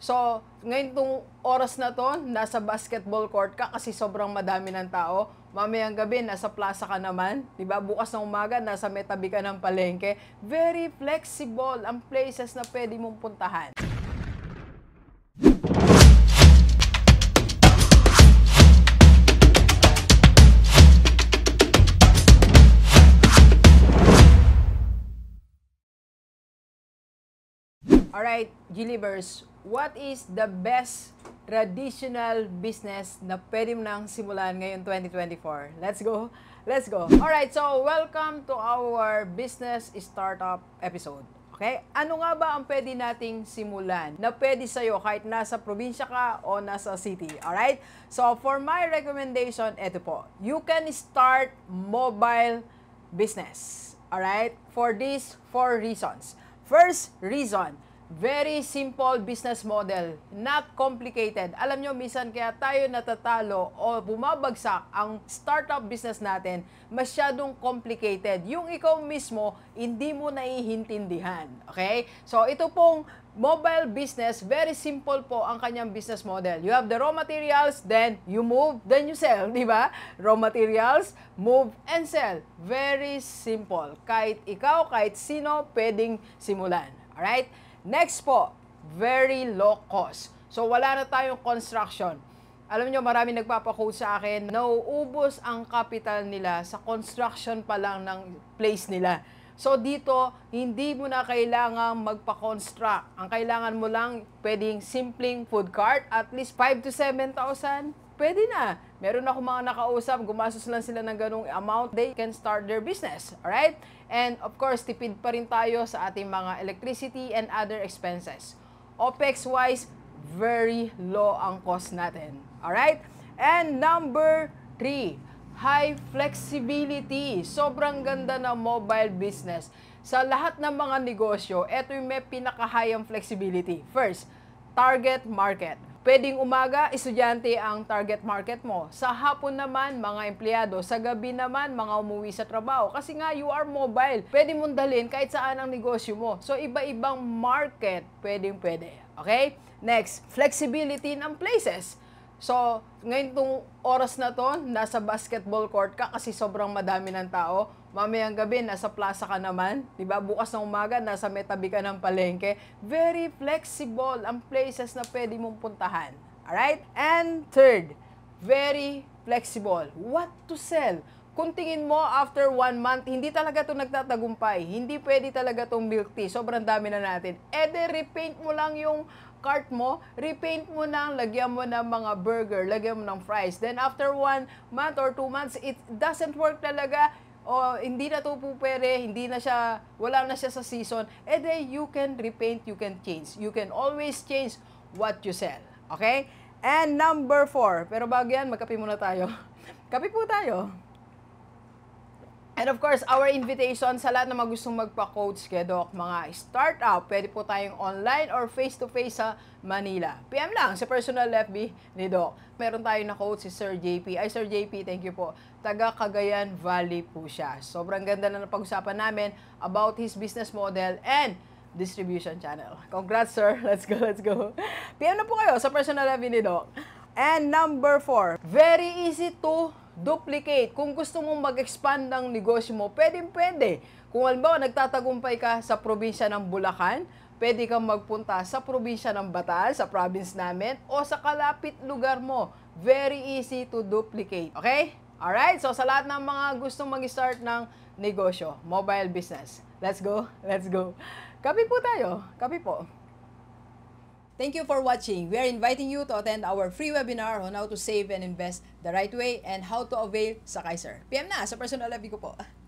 So, ngayon tong oras na to, nasa basketball court ka kasi sobrang madami ng tao. Mamayang gabi, nasa plaza ka naman. ba diba? Bukas ng umaga, nasa metabi ka ng palengke. Very flexible ang places na pwede mong puntahan. Alright, Gillivers, what is the best traditional business na pwede mo nang simulan ngayon 2024? Let's go! Let's go! Alright, so welcome to our business startup episode. Okay? Ano nga ba ang pwede nating simulan na pwede sa'yo kahit nasa probinsya ka o nasa city? Alright? So, for my recommendation, eto po. You can start mobile business. Alright? For this, four reasons. First reason, Very simple business model, not complicated. Alam nyo, minsan kaya tayo natatalo o bumabagsak ang startup business natin, masyadong complicated. Yung ikaw mismo, hindi mo naihintindihan. Okay? So, ito pong mobile business, very simple po ang kanyang business model. You have the raw materials, then you move, then you sell, di ba? Raw materials, move, and sell. Very simple. Kahit ikaw, kahit sino, pwedeng simulan. Alright? Next po, very low cost. So wala na tayong construction. Alam nyo, marami nagpapakote sa akin, nauubos ang capital nila sa construction pa lang ng place nila. So dito, hindi mo na kailangan magpa-construct. Ang kailangan mo lang, pwedeng simpleng food cart, at least 5 to 7,000, pwede na. Meron ako mga nakausap, gumastos lang sila ng ganung amount, they can start their business, alright? And of course, tipid pa rin tayo sa ating mga electricity and other expenses. OPEX-wise, very low ang cost natin, alright? And number three, high flexibility. Sobrang ganda ng mobile business. Sa lahat ng mga negosyo, ito yung may pinakahayang flexibility. First, target market. Pwedeng umaga, estudyante ang target market mo. Sa hapon naman, mga empleyado. Sa gabi naman, mga umuwi sa trabaho. Kasi nga, you are mobile. Pwede mong dalhin kahit saan ang negosyo mo. So, iba-ibang market, pwedeng pwede. Okay? Next, flexibility ng places. So, ngayon itong oras na to, nasa basketball court ka kasi sobrang madami ng tao mamayang gabi nasa plaza ka naman, 'di ba? Bukas ng umaga nasa metabi ka ng palengke. Very flexible ang places na pwede mong puntahan. All right? And third, very flexible. What to sell? Kung tingin mo after one month, hindi talaga 'to nagtatagumpay. Hindi pwede talaga 'tong milk tea. Sobrang dami na natin. E eh, de repaint mo lang yung cart mo, repaint mo nang, lagyan mo ng mga burger, lagyan mo ng fries. Then after one month or two months, it doesn't work talaga o hindi na to pupwede, hindi na siya, wala na siya sa season, eh then you can repaint, you can change. You can always change what you sell. Okay? And number four, pero bago yan, magkape muna tayo. Kape po tayo. And of course, our invitation sa lahat na magustong magpa-coach kay Doc, mga startup, pwede po tayong online or face-to-face sa Manila. PM lang sa personal FB ni Doc. Meron tayong na coach si Sir JP. Ay, Sir JP, thank you po. Taga Cagayan Valley po siya. Sobrang ganda na napag-usapan namin about his business model and distribution channel. Congrats, sir. Let's go, let's go. PM na po kayo sa personal FB ni Doc. And number four, very easy to duplicate. Kung gusto mong mag-expand ng negosyo mo, pwede, pwede. Kung halimbawa nagtatagumpay ka sa probinsya ng Bulacan, pwede kang magpunta sa probinsya ng Bataan, sa province namin, o sa kalapit lugar mo. Very easy to duplicate. Okay? Alright? So, sa lahat ng mga gustong mag-start ng negosyo, mobile business. Let's go? Let's go. Kapi po tayo. Kapi po. Thank you for watching. We are inviting you to attend our free webinar on how to save and invest the right way and how to avail sa Kaiser. PM na sa personal lobby ko po.